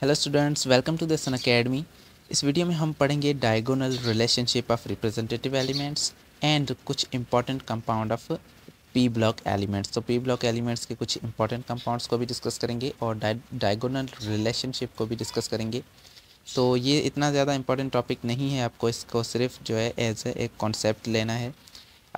hello students welcome to this academy इस video में हम पढ़ेंगे diagonal relationship of representative elements and कुछ important compound of P block elements तो P block elements के कुछ इंपॉर्टेंट कंपाउंड्स को भी डिस्कस करेंगे और डायगोनल रिलेशनशिप को भी डिस्कस करेंगे तो ये इतना ज़्यादा इंपॉर्टेंट टॉपिक नहीं है आपको इसको सिर्फ जो है एज ए एक कॉन्सेप्ट लेना है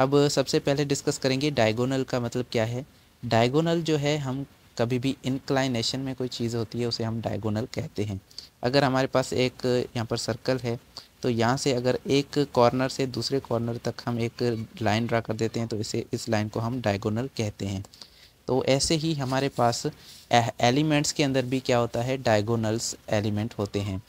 अब सबसे पहले डिस्कस करेंगे डायगोनल का मतलब क्या है डायगोनल जो है हम कभी भी इंक्लाइनेशन में कोई चीज़ होती है उसे हम डायगोनल कहते हैं अगर हमारे पास एक यहाँ पर सर्कल है तो यहाँ से अगर एक कॉर्नर से दूसरे कॉर्नर तक हम एक लाइन ड्रा कर देते हैं तो इसे इस लाइन को हम डायगोनल कहते हैं तो ऐसे ही हमारे पास एलिमेंट्स के अंदर भी क्या होता है डायगोनल्स एलिमेंट होते हैं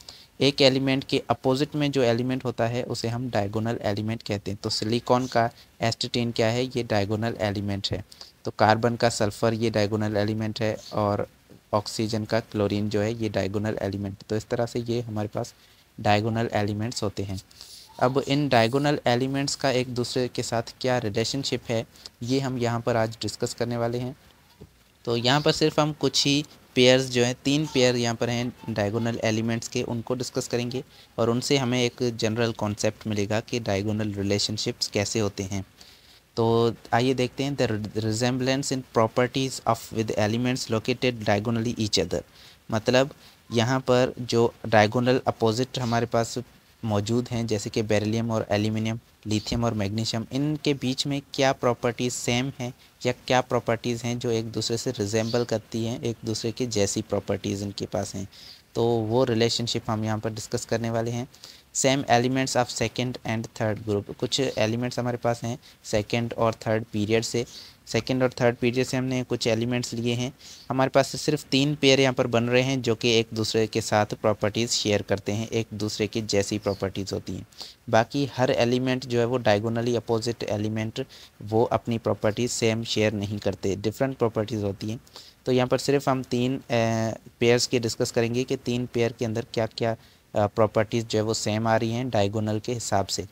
एक एलिमेंट के अपोजिट में जो एलिमेंट होता है उसे हम डायगोनल एलिमेंट कहते हैं तो सिलिकॉन का एस्टटीन क्या है ये डायगोनल एलिमेंट है तो कार्बन का सल्फ़र ये डायगोनल एलिमेंट है और ऑक्सीजन का क्लोरीन जो है ये डायगोनल एलिमेंट तो इस तरह से ये हमारे पास डायगोनल एलिमेंट्स होते हैं अब इन डायगोनल एलिमेंट्स का एक दूसरे के साथ क्या रिलेशनशिप है ये हम यहाँ पर आज डिस्कस करने वाले हैं तो यहाँ पर सिर्फ हम कुछ ही पेयर्स जो हैं तीन पेयर यहाँ पर हैं डायगोनल एलिमेंट्स के उनको डिस्कस करेंगे और उनसे हमें एक जनरल कॉन्सेप्ट मिलेगा कि डायगोनल रिलेशनशिप्स कैसे होते हैं तो आइए देखते हैं the resemblance in properties of with elements located diagonally each other मतलब यहाँ पर जो डायगोनल अपोजिट हमारे पास मौजूद हैं जैसे कि बेरिलियम और एल्यूमिनियम लिथियम और मैग्नीशियम इनके बीच में क्या प्रॉपर्टीज़ सेम हैं या क्या प्रॉपर्टीज़ हैं जो एक दूसरे से रिजेंबल करती हैं एक दूसरे के जैसी प्रॉपर्टीज़ इनके पास हैं तो वो रिलेशनशिप हम यहाँ पर डिस्कस करने वाले हैं same elements of second and third group कुछ एलिमेंट्स हमारे पास हैं सेकेंड और थर्ड पीरियड से सेकेंड और थर्ड पीरियड से हमने कुछ एलिमेंट्स लिए हैं हमारे पास सिर्फ तीन पेयर यहाँ पर बन रहे हैं जो कि एक दूसरे के साथ प्रॉपर्टीज़ शेयर करते हैं एक दूसरे की जैसी प्रॉपर्टीज़ होती हैं बाकी हर एलिमेंट जो है वो डायगोनली अपोजिट एलिमेंट वो अपनी प्रॉपर्टीज़ सेम शेयर नहीं करते डिफरेंट प्रॉपर्टीज़ होती हैं तो यहाँ पर सिर्फ हम तीन पेयर्स के डिस्कस करेंगे कि तीन पेयर के अंदर क्या क्या प्रॉपर्टीज़ जो है वो सेम आ रही हैं डायगोनल के हिसाब से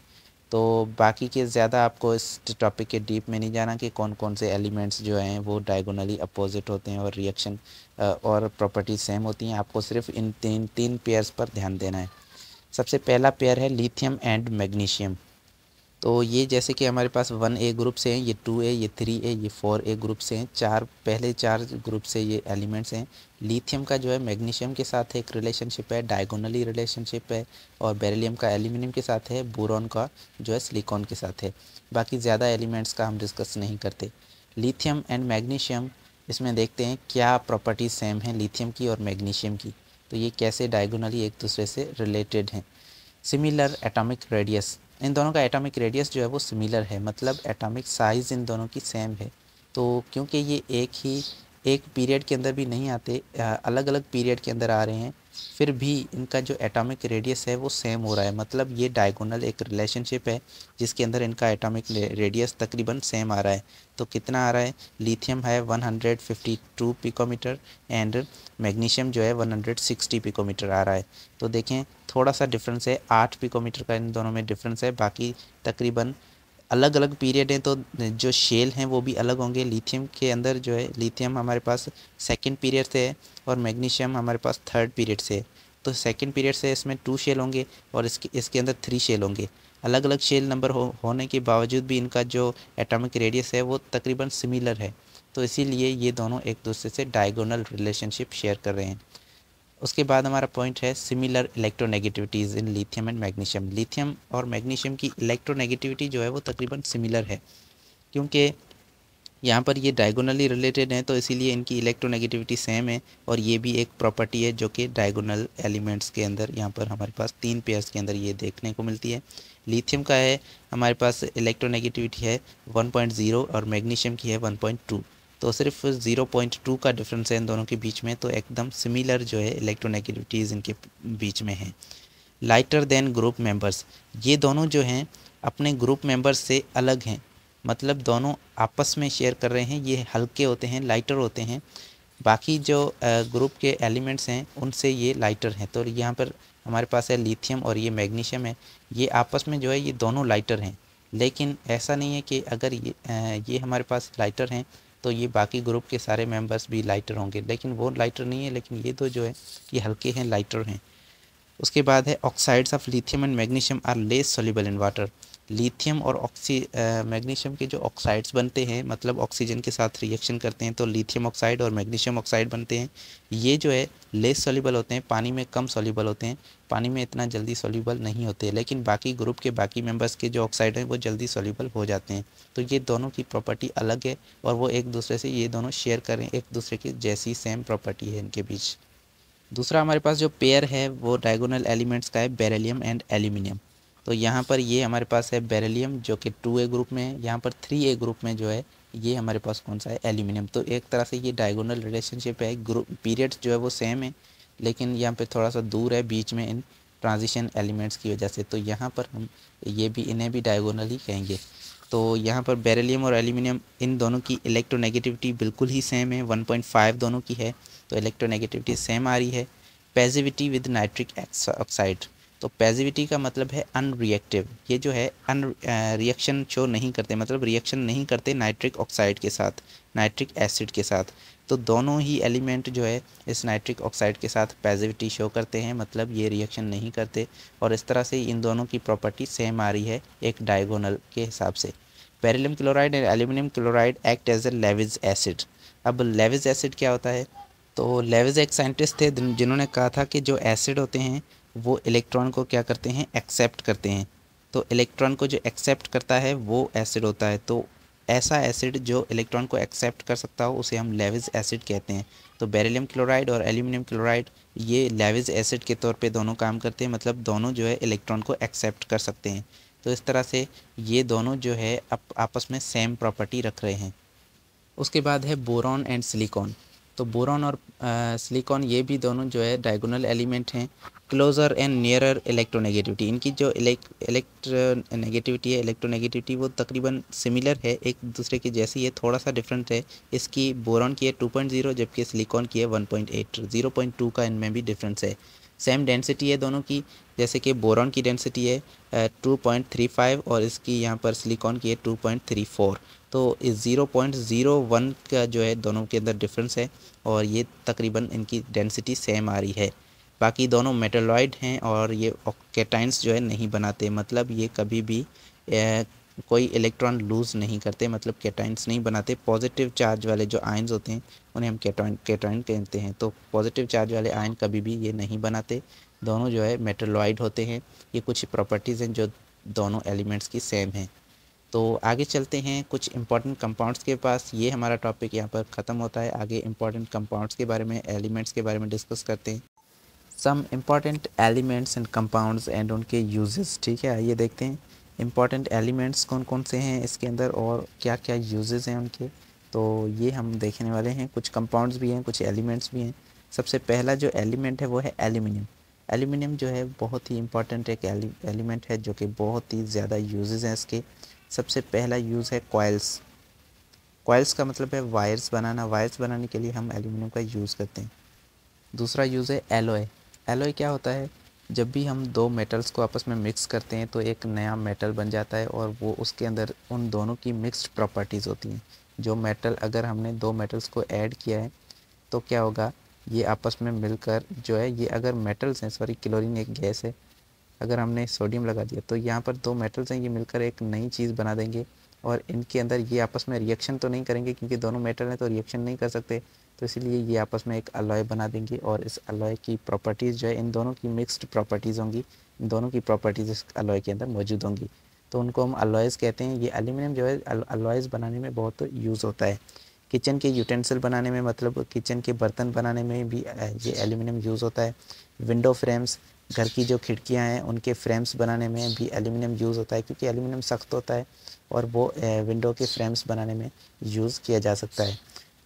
तो बाकी के ज़्यादा आपको इस टॉपिक के डीप में नहीं जाना कि कौन कौन से एलिमेंट्स जो हैं वो डायगोनली अपोजिट होते हैं और रिएक्शन और प्रॉपर्टी सेम होती हैं आपको सिर्फ इन तीन तीन पेयर्स पर ध्यान देना है सबसे पहला पेयर है लिथियम एंड मैग्नीशियम तो ये जैसे कि हमारे पास वन ए ग्रुप से हैं ये टू ए ये थ्री ए ये फोर ए ग्रुप से हैं चार पहले चार ग्रुप से ये एलिमेंट्स हैं लिथियम का जो है मैग्नीशियम के साथ एक रिलेशनशिप है डायगोनली रिलेशनशिप है और बेरिलियम का एल्यूमिनियम के साथ है बोरॉन का जो है सिलिकॉन के साथ है बाकी ज़्यादा एलिमेंट्स का हम डिस्कस नहीं करते लिथियम एंड मैग्नीशियम इसमें देखते हैं क्या प्रॉपर्टी सेम है लिथियम की और मैग्नीशियम की तो ये कैसे डायगोनली एक दूसरे से रिलेटेड हैं सिमिलर एटॉमिक रेडियस इन दोनों का एटॉमिक रेडियस जो है वो सिमिलर है मतलब एटॉमिक साइज़ इन दोनों की सेम है तो क्योंकि ये एक ही एक पीरियड के अंदर भी नहीं आते अलग अलग पीरियड के अंदर आ रहे हैं फिर भी इनका जो एटॉमिक रेडियस है वो सेम हो रहा है मतलब ये डायगोनल एक रिलेशनशिप है जिसके अंदर इनका एटॉमिक रेडियस तकरीबन सेम आ रहा है तो कितना आ रहा है लिथियम है 152 पिकोमीटर एंड मैग्नीशियम जो है 160 पिकोमीटर आ रहा है तो देखें थोड़ा सा डिफरेंस है आठ पिकोमीटर का इन दोनों में डिफरेंस है बाकी तकरीबन अलग अलग पीरियड हैं तो जो शेल हैं वो भी अलग होंगे लिथियम के अंदर जो है लिथियम हमारे पास सेकेंड पीरियड से है और मैग्नीशियम हमारे पास थर्ड पीरियड से है तो सेकेंड पीरियड से इसमें टू शेल होंगे और इसके इसके अंदर थ्री शेल होंगे अलग अलग शेल नंबर हो, होने के बावजूद भी इनका जो एटॉमिक रेडियस है वो तकरीबन सिमिलर है तो इसीलिए ये दोनों एक दूसरे से डायगोनल रिलेशनशिप शेयर कर रहे हैं उसके बाद हमारा पॉइंट है similar electronegativities in lithium and magnesium lithium और मैग्नीशियम की इलेक्ट्रोनेगेटिविटी जो है वो तकरीबन सिमिलर है क्योंकि यहाँ पर ये डायगोनली रिलेटेड हैं तो इसीलिए इनकी इलेक्ट्रोनेगेटिविटी सेम है और ये भी एक प्रॉपर्टी है जो कि डायगोनल एलिमेंट्स के अंदर यहाँ पर हमारे पास तीन पेयर्स के अंदर ये देखने को मिलती है लिथियम का है हमारे पास इलेक्ट्रोनेगेटिविटी है 1.0 और मैग्नीशियम की है 1.2 तो सिर्फ 0.2 का डिफरेंस है इन दोनों के बीच में तो एकदम सिमिलर जो है इलेक्ट्रोनेगेटिविटीज़ इनके बीच में है लाइटर देन ग्रुप मेंबर्स ये दोनों जो हैं अपने ग्रुप मेंबर्स से अलग हैं मतलब दोनों आपस में शेयर कर रहे हैं ये हल्के होते हैं लाइटर होते हैं बाकी जो ग्रुप के एलिमेंट्स हैं उनसे ये लाइटर हैं तो यहाँ पर हमारे पास है लिथियम और ये मैग्नीशियम है ये आपस में जो है ये दोनों लाइटर हैं लेकिन ऐसा नहीं है कि अगर ये ये हमारे पास लाइटर हैं तो ये बाकी ग्रुप के सारे मेंबर्स भी लाइटर होंगे लेकिन वो लाइटर नहीं है लेकिन ये दो जो है ये हल्के हैं लाइटर हैं उसके बाद है oxides of lithium and magnesium are less soluble in water lithium और ऑक्सी मैग्नीशियम uh, के जो ऑक्साइड्स बनते हैं मतलब ऑक्सीजन के साथ रिएक्शन करते हैं तो लिथियम ऑक्साइड और मैग्नीशियम ऑक्साइड बनते हैं ये जो है लेस सोल्यूबल होते हैं पानी में कम सोल्यूबल होते हैं पानी में इतना जल्दी सोल्यूबल नहीं होते लेकिन बाकी ग्रुप के बाकी मेंबर्स के जो ऑक्साइड हैं वो जल्दी सोल्यूबल हो जाते हैं तो ये दोनों की प्रॉपर्टी अलग है और वो एक दूसरे से ये दोनों शेयर करें एक दूसरे की जैसी सेम प्रॉपर्टी है इनके बीच दूसरा हमारे पास जो पेयर है वो डायगोनल एलिमेंट्स का है बेरेलियम एंड एल्यूमिनियम तो यहाँ पर ये हमारे पास है बेरेलीम जो कि टू ए ग्रुप में है यहाँ पर थ्री ए ग्रुप में जो है ये हमारे पास कौन सा है एल्यूमिनियम तो एक तरह से ये डायगोनल रिलेशनशिप है ग्रुप पीरियड्स जो है वो सेम है लेकिन यहाँ पे थोड़ा सा दूर है बीच में इन ट्रांजिशन एलिमेंट्स की वजह से तो यहाँ पर हम ये भी इन्हें भी डायगोनल ही कहेंगे तो यहाँ पर बेरेलीम और एल्यूमिनियम इन दोनों की इलेक्ट्रोनेगेटिविटी बिल्कुल ही सेम है फाइव दोनों की है तो इलेक्ट्रोनेगेटिविटी सेम आ रही है पेजिविटी विद नाइट्रिक ऑक्साइड तो पैजिविटी का मतलब है अनरिएक्टिव ये जो है अन रिएक्शन शो नहीं करते मतलब रिएक्शन नहीं करते नाइट्रिक ऑक्साइड के साथ नाइट्रिक एसिड के साथ तो दोनों ही एलिमेंट जो है इस नाइट्रिक ऑक्साइड के साथ पैजिविटी शो करते हैं मतलब ये रिएक्शन नहीं करते और इस तरह से इन दोनों की प्रॉपर्टी सेम आ रही है एक डायगोनल के हिसाब से beryllium chloride and aluminium chloride act as a Lewis acid अब लेविज एसिड क्या होता है तो लेविज एक साइंटिस्ट थे जिन्होंने कहा था कि जो एसिड होते हैं वो इलेक्ट्रॉन को क्या करते हैं एक्सेप्ट करते हैं तो इलेक्ट्रॉन को जो एक्सेप्ट करता है वो एसिड होता है तो ऐसा एसिड जो इलेक्ट्रॉन को एक्सेप्ट कर सकता हो उसे हम लेविज एसिड कहते हैं तो बेरिलियम क्लोराइड और एल्यूमिनियम क्लोराइड ये लेविज एसिड के तौर पे दोनों काम करते हैं मतलब दोनों जो है इलेक्ट्रॉन को एक्सेप्ट कर सकते हैं तो इस तरह से ये दोनों जो है आप, आपस में सेम प्रॉपर्टी रख रहे हैं उसके बाद है बोरॉन एंड सिलिकॉन तो बोरॉन और सिलिकॉन ये भी दोनों जो है डायगोनल एलिमेंट हैं क्लोजर एंड नियरर इलेक्ट्रोनेगेटिविटी इनकी जो इलेक्ट्रोनेगेटिविटी है इलेक्ट्रोनेगेटिविटी वो तकरीबन सिमिलर है एक दूसरे की जैसी है थोड़ा सा डिफरेंट है इसकी बोरॉन की है 2.0 जबकि सिलिकॉन की है 1.8 0.2 का इनमें भी डिफरेंस है सेम डेंसिटी है दोनों की जैसे कि बोरॉन की डेंसिटी है टू पॉइंट थ्री फाइव और इसकी यहाँ पर सिलिकॉन की है टू पॉइंट थ्री फोर तो ज़ीरो पॉइंट ज़ीरो वन का जो है दोनों के अंदर डिफरेंस है और ये तकरीबन इनकी डेंसिटी सेम आ रही है बाकी दोनों मेटलॉइड हैं और ये कैटाइंस जो है नहीं बनाते मतलब ये कभी भी uh, कोई इलेक्ट्रॉन लूज़ नहीं करते मतलब कैटाइंस नहीं बनाते पॉजिटिव चार्ज वाले जो आयन्स होते हैं उन्हें हम कैटाइन कैटाइन कहते हैं तो पॉजिटिव चार्ज वाले आयन कभी भी ये नहीं बनाते दोनों जो है मेटलॉइड होते हैं ये कुछ प्रॉपर्टीज़ हैं जो दोनों एलिमेंट्स की सेम हैं तो आगे चलते हैं कुछ इंपॉर्टेंट कंपाउंड्स के पास ये हमारा टॉपिक यहाँ पर ख़त्म होता है आगे इंपॉर्टेंट कंपाउंड्स के बारे में एलिमेंट्स के बारे में डिस्कस करते हैं some important elements and compounds and उनके यूजेस ठीक है आइए देखते हैं इम्पॉर्टेंट एलिमेंट्स कौन कौन से हैं इसके अंदर और क्या क्या यूजेस हैं उनके तो ये हम देखने वाले हैं कुछ कंपाउंड्स भी हैं कुछ एलिमेंट्स भी हैं सबसे पहला जो एलिमेंट है वो है एल्यूमिनियम एल्यूमिनियम जो है बहुत ही इंपॉर्टेंट एक एलिमेंट है जो कि बहुत ही ज़्यादा यूजेज़ हैं इसके सबसे पहला यूज़ है कॉयल्स कॉयल्स का मतलब है वायर्स बनाना वायर्स बनाने के लिए हम एल्यूमिनियम का यूज़ करते हैं दूसरा यूज़ है एलोए एलोए क्या होता है जब भी हम दो मेटल्स को आपस में मिक्स करते हैं तो एक नया मेटल बन जाता है और वो उसके अंदर उन दोनों की मिक्स्ड प्रॉपर्टीज़ होती हैं जो मेटल अगर हमने दो मेटल्स को ऐड किया है तो क्या होगा ये आपस में मिलकर जो है ये अगर मेटल्स हैं सॉरी क्लोरीन एक गैस है अगर हमने सोडियम लगा दिया तो यहाँ पर दो मेटल्स हैं ये मिलकर एक नई चीज़ बना देंगे और इनके अंदर ये आपस में रिएक्शन तो नहीं करेंगे क्योंकि दोनों मेटल हैं तो रिएक्शन नहीं कर सकते तो इसलिए ये आपस में एक अलॉय बना देंगे और इस अलॉय की प्रॉपर्टीज़ जो है इन दोनों की मिक्सड प्रॉपर्टीज़ होंगी इन दोनों की प्रॉपर्टीज़ इस अलॉय के अंदर मौजूद होंगी तो उनको हम अलॉयज़ कहते हैं ये एल्यूमिनियम जो है अलॉयज़ बनाने में बहुत यूज़ होता है किचन के यूटेंसिल बनाने में मतलब किचन के बर्तन बनाने में भी ये एल्यूमिनियम यूज़ होता है विंडो फ्रेम्स घर की जो खिड़कियाँ हैं उनके फ्रेम्स बनाने में भी एल्यूमिनियम यूज़ होता है क्योंकि एल्यूमिनियम सख्त होता है और वो विंडो के फ्रेम्स बनाने में यूज़ किया जा सकता है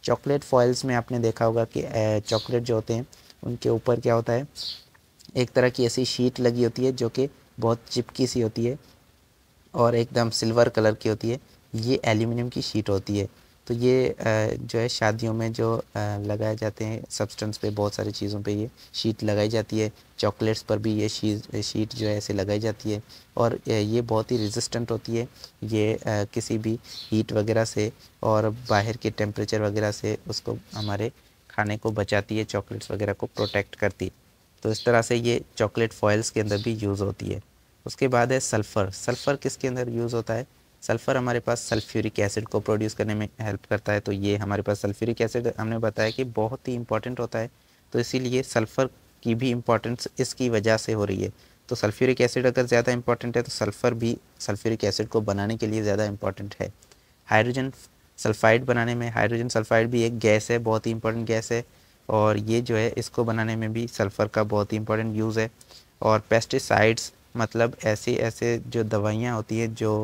चॉकलेट फॉयल्स में आपने देखा होगा कि चॉकलेट जो होते हैं उनके ऊपर क्या होता है एक तरह की ऐसी शीट लगी होती है जो कि बहुत चिपकी सी होती है और एकदम सिल्वर कलर की होती है ये एल्यूमिनियम की शीट होती है तो ये जो है शादियों में जो लगाए जाते हैं सब्सटेंस पे बहुत सारी चीज़ों पे ये शीट लगाई जाती है चॉकलेट्स पर भी ये शीट जो है ऐसे लगाई जाती है और ये बहुत ही रेजिस्टेंट होती है ये किसी भी हीट वगैरह से और बाहर के टेम्परेचर वगैरह से उसको हमारे खाने को बचाती है चॉकलेट्स वगैरह को प्रोटेक्ट करती है तो इस तरह से ये चॉकलेट फॉयल्स के अंदर भी यूज़ होती है उसके बाद है सल्फ़र सल्फ़र किसके अंदर यूज़ होता है सल्फ़र हमारे पास सल्फ्यूरिक एसिड को प्रोड्यूस करने में हेल्प करता है तो ये हमारे पास सल्फ्यूरिक एसिड हमने बताया कि बहुत ही इंपॉर्टेंट होता है तो इसीलिए सल्फ़र की भी इम्पॉर्टेंस इसकी वजह से हो रही है तो सल्फ्यूरिक एसिड अगर ज़्यादा इंपॉर्टेंट है तो सल्फ़र भी सल्फ्यूरिक एसिड को बनाने के लिए ज़्यादा इंपॉर्टेंट है हाइड्रोजन सल्फ़ाइड बनाने में हाइड्रोजन सल्फ़ाइड भी एक गैस है बहुत ही इंपॉर्टेंट गैस है और ये जो है इसको बनाने में भी सल्फ़र का बहुत ही इंपॉर्टेंट यूज़ है और पेस्टिसाइड्स मतलब ऐसे ऐसे जो दवाइयाँ होती हैं जो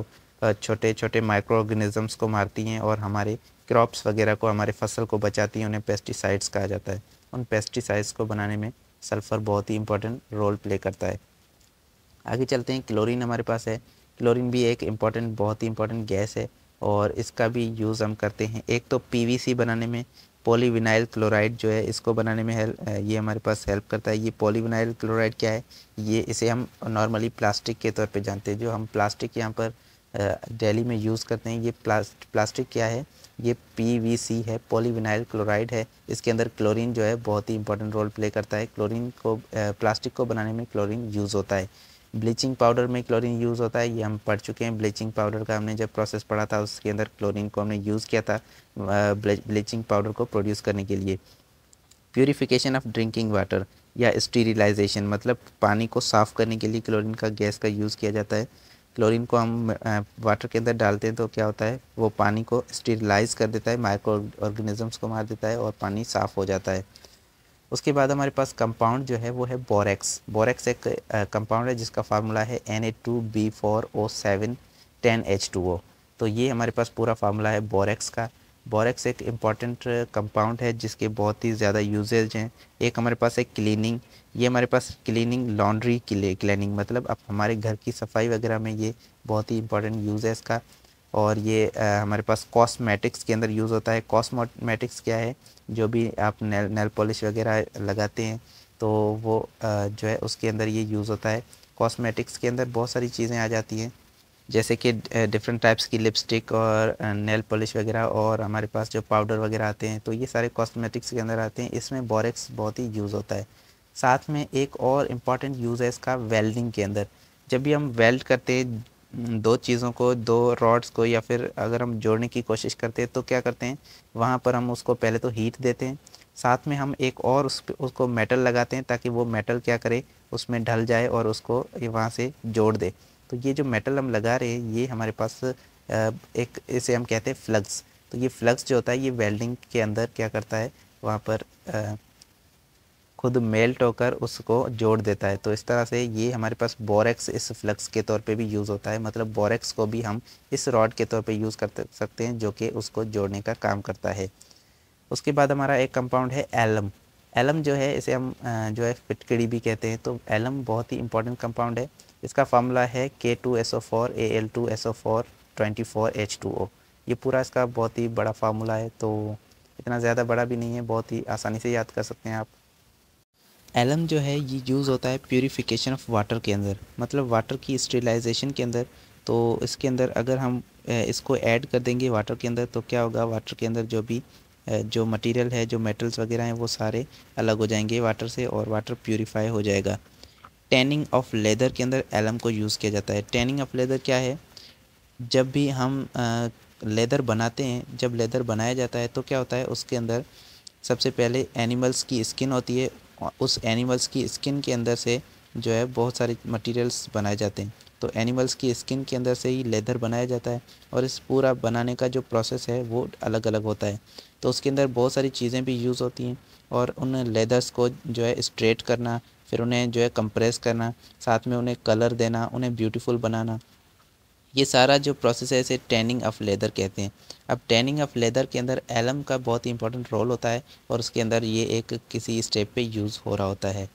छोटे छोटे माइक्रो ऑर्गेनिज़म्स को मारती हैं और हमारे क्रॉप्स वगैरह को हमारे फसल को बचाती हैं उन्हें पेस्टिसाइड्स कहा जाता है उन पेस्टिसाइड्स को बनाने में सल्फ़र बहुत ही इंपॉर्टेंट रोल प्ले करता है आगे चलते हैं क्लोरीन हमारे पास है क्लोरीन भी एक इम्पॉर्टेंट बहुत ही इम्पॉर्टेंट गैस है और इसका भी यूज़ हम करते हैं एक तो पीवीसी बनाने में पॉलीविनाइल क्लोराइड जो है इसको बनाने में हेल्प ये हमारे पास हेल्प करता है ये पॉलीविनाइल क्लोराइड क्या है ये इसे हम नॉर्मली प्लास्टिक के तौर पे जानते हैं जो हम प्लास्टिक यहाँ पर डेली में यूज़ करते हैं ये प्लास्ट प्लास्टिक क्या है ये पीवीसी है पॉलीविनाइल क्लोराइड है इसके अंदर क्लोरीन जो है बहुत ही इंपॉर्टेंट रोल प्ले करता है क्लोरीन को प्लास्टिक को बनाने में क्लोरीन यूज़ होता है ब्लीचिंग पाउडर में क्लोरीन यूज़ होता है ये हम पढ़ चुके हैं ब्लीचिंग पाउडर का हमने जब प्रोसेस पढ़ा था उसके अंदर क्लोरीन को हमने यूज़ किया था ब्लीचिंग पाउडर को प्रोड्यूस करने के लिए प्योरीफिकेशन ऑफ ड्रिंकिंग वाटर या स्टीरिलाइजेशन मतलब पानी को साफ़ करने के लिए क्लोरीन का गैस का यूज़ किया जाता है क्लोरीन को हम वाटर के अंदर डालते हैं तो क्या होता है वो पानी को स्टेरिलाइज कर देता है माइक्रो ऑर्गेनिजम्स को मार देता है और पानी साफ़ हो जाता है उसके बाद हमारे पास कंपाउंड जो है वो है बोरेक्स बोरेक्स एक कंपाउंड है जिसका फार्मूला है N A two B four O seven ten H two O तो ये हमारे पास पूरा फार्मूला है बोरेक्स का बॉरेक्स एक इम्पॉर्टेंट कंपाउंड uh, है जिसके बहुत ही ज़्यादा यूजेज हैं एक हमारे पास है क्लीनिंग ये हमारे पास क्लीनिंग लॉन्ड्री क्लीनिंग मतलब अब हमारे घर की सफाई वगैरह में ये बहुत ही इंपॉर्टेंट यूज़ है इसका और ये आ, uh, हमारे पास कॉस्मेटिक्स के अंदर यूज़ होता है कॉस्मेटिक्स क्या है जो भी आप नेल नेल पॉलिश वगैरह लगाते हैं तो वो आ, uh, जो है उसके अंदर ये यूज़ होता है कॉस्मेटिक्स के अंदर बहुत सारी चीज़ें आ जाती हैं जैसे कि डिफरेंट टाइप्स की लिपस्टिक और नेल पॉलिश वगैरह और हमारे पास जो पाउडर वगैरह आते हैं तो ये सारे कॉस्मेटिक्स के अंदर आते हैं इसमें बोरेक्स बहुत ही यूज़ होता है साथ में एक और इम्पॉर्टेंट यूज़ है इसका वेल्डिंग के अंदर जब भी हम वेल्ड करते हैं दो चीज़ों को दो रॉड्स को या फिर अगर हम जोड़ने की कोशिश करते हैं तो क्या करते हैं वहाँ पर हम उसको पहले तो हीट देते हैं साथ में हम एक और उस उसको मेटल लगाते हैं ताकि वो मेटल क्या करे उसमें ढल जाए और उसको वहाँ से जोड़ दे तो ये जो मेटल हम लगा रहे हैं ये हमारे पास एक इसे हम कहते हैं फ्लग्स तो ये फ्लग्स जो होता है ये वेल्डिंग के अंदर क्या करता है वहाँ पर खुद मेल्ट होकर उसको जोड़ देता है तो इस तरह से ये हमारे पास बोरेक्स इस फ्लक्स के तौर पे भी यूज़ होता है मतलब बोरेक्स को भी हम इस रॉड के तौर पे यूज़ कर सकते हैं जो कि उसको जोड़ने का काम करता है उसके बाद हमारा एक कंपाउंड है एलम एलम जो है इसे हम जो है फिटकड़ी भी कहते हैं तो एलम बहुत ही इंपॉर्टेंट कंपाउंड है इसका फार्मूला है K two S O four A L two S O four twenty four H two O ये पूरा इसका बहुत ही बड़ा फार्मूला है तो इतना ज़्यादा बड़ा भी नहीं है बहुत ही आसानी से याद कर सकते हैं आप एलम जो है ये यूज़ होता है प्योरीफिकेशन ऑफ वाटर के अंदर मतलब वाटर की स्टेलाइजेशन के अंदर तो इसके अंदर अगर हम इसको ऐड कर देंगे वाटर के अंदर तो क्या होगा वाटर के अंदर जो भी जो मटेरियल है जो मेटल्स वगैरह हैं वो सारे अलग हो जाएंगे वाटर से और वाटर प्योरीफाई हो जाएगा टैनिंग ऑफ लेदर के अंदर एलम को यूज़ किया जाता है टैनिंग ऑफ लेदर क्या है जब भी हम लेदर बनाते हैं जब लेदर बनाया जाता है तो क्या होता है उसके अंदर सबसे पहले एनिमल्स की स्किन होती है उस एनिमल्स की स्किन के अंदर से जो है बहुत सारे मटेरियल्स बनाए जाते हैं तो एनिमल्स की स्किन के अंदर से ही लेदर बनाया जाता है और इस पूरा बनाने का जो प्रोसेस है वो अलग अलग होता है तो उसके अंदर बहुत सारी चीज़ें भी यूज़ होती हैं और उन लेदर्स को जो है स्ट्रेट करना फिर उन्हें जो है कंप्रेस करना साथ में उन्हें कलर देना उन्हें ब्यूटीफुल बनाना ये सारा जो प्रोसेस है इसे टैनिंग ऑफ लेदर कहते हैं अब टैनिंग ऑफ लेदर के अंदर एलम का बहुत ही इंपॉर्टेंट रोल होता है और उसके अंदर ये एक किसी स्टेप पे यूज़ हो रहा होता है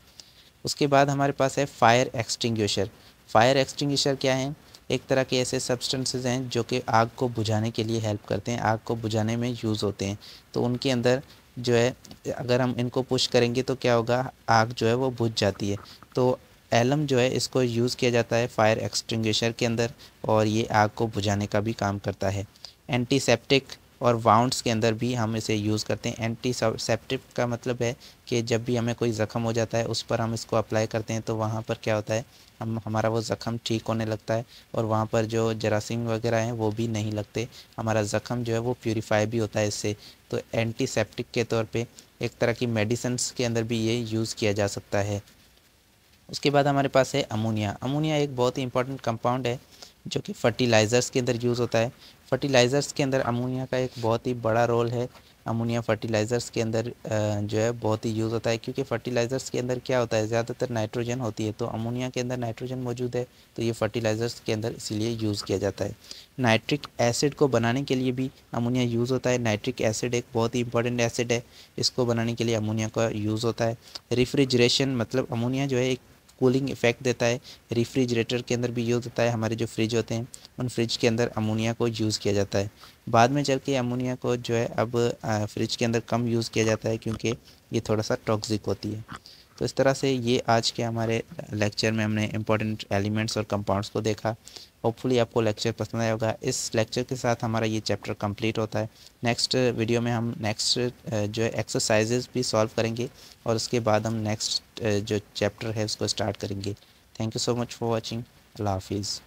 उसके बाद हमारे पास है फायर एक्सटिंग्विशर फायर एक्सटिंग्विशर क्या है एक तरह के ऐसे सब्सटेंसेज हैं जो कि आग को बुझाने के लिए हेल्प करते हैं आग को बुझाने में यूज़ होते हैं तो उनके अंदर जो है अगर हम इनको पुश करेंगे तो क्या होगा आग जो है वो बुझ जाती है तो एलम जो है इसको यूज़ किया जाता है फायर एक्सटिंग्विशर के अंदर और ये आग को बुझाने का भी काम करता है एंटीसेप्टिक और वाउंड्स के अंदर भी हम इसे यूज़ करते हैं एंटी सेप्टिक का मतलब है कि जब भी हमें कोई ज़ख़म हो जाता है उस पर हम इसको अप्लाई करते हैं तो वहाँ पर क्या होता है हम हमारा वो ज़ख़म ठीक होने लगता है और वहाँ पर जो जरासीम वगैरह हैं वो भी नहीं लगते हमारा ज़ख़म जो है वो प्योरीफाई भी होता है इससे तो एंटीसेप्टिक के तौर पर एक तरह की मेडिसन के अंदर भी ये यूज़ किया जा सकता है उसके बाद हमारे पास है अमोनिया अमोनिया एक बहुत ही इंपॉर्टेंट कंपाउंड है जो कि फर्टिलाइज़र्स के अंदर यूज़ होता है फर्टिलाइज़र्स के अंदर अमोनिया का एक बहुत ही बड़ा रोल है अमोनिया फर्टिलाइज़र्स के अंदर जो है बहुत ही यूज़ होता है क्योंकि फर्टिलाइज़र्स के अंदर क्या होता है ज़्यादातर नाइट्रोजन होती है तो अमोनिया के अंदर नाइट्रोजन मौजूद है तो ये फर्टिलाइज़र्स के अंदर इसीलिए यूज़ किया जाता है नाइट्रिक एसिड को बनाने के लिए भी अमोनिया यूज़ होता है नाइट्रिक एसिड एक बहुत ही इंपॉर्टेंट एसिड है इसको बनाने के लिए अमोनिया का यूज़ होता है रिफ्रिजरेशन मतलब अमोनिया जो है एक कूलिंग इफेक्ट देता है रिफ्रिजरेटर के अंदर भी यूज़ होता है हमारे जो फ्रिज होते हैं उन फ्रिज के अंदर अमोनिया को यूज़ किया जाता है बाद में चल के अमोनिया को जो है अब फ्रिज के अंदर कम यूज़ किया जाता है क्योंकि ये थोड़ा सा टॉक्सिक होती है तो इस तरह से ये आज के हमारे लेक्चर में हमने इंपॉर्टेंट एलिमेंट्स और कंपाउंड्स को देखा होपफुली आपको लेक्चर पसंद आया होगा इस लेक्चर के साथ हमारा ये चैप्टर कंप्लीट होता है नेक्स्ट वीडियो में हम नेक्स्ट जो है एक्सरसाइजेज भी सॉल्व करेंगे और उसके बाद हम नेक्स्ट जो चैप्टर है उसको स्टार्ट करेंगे thank you so much for watching अल्लाह हाफिज़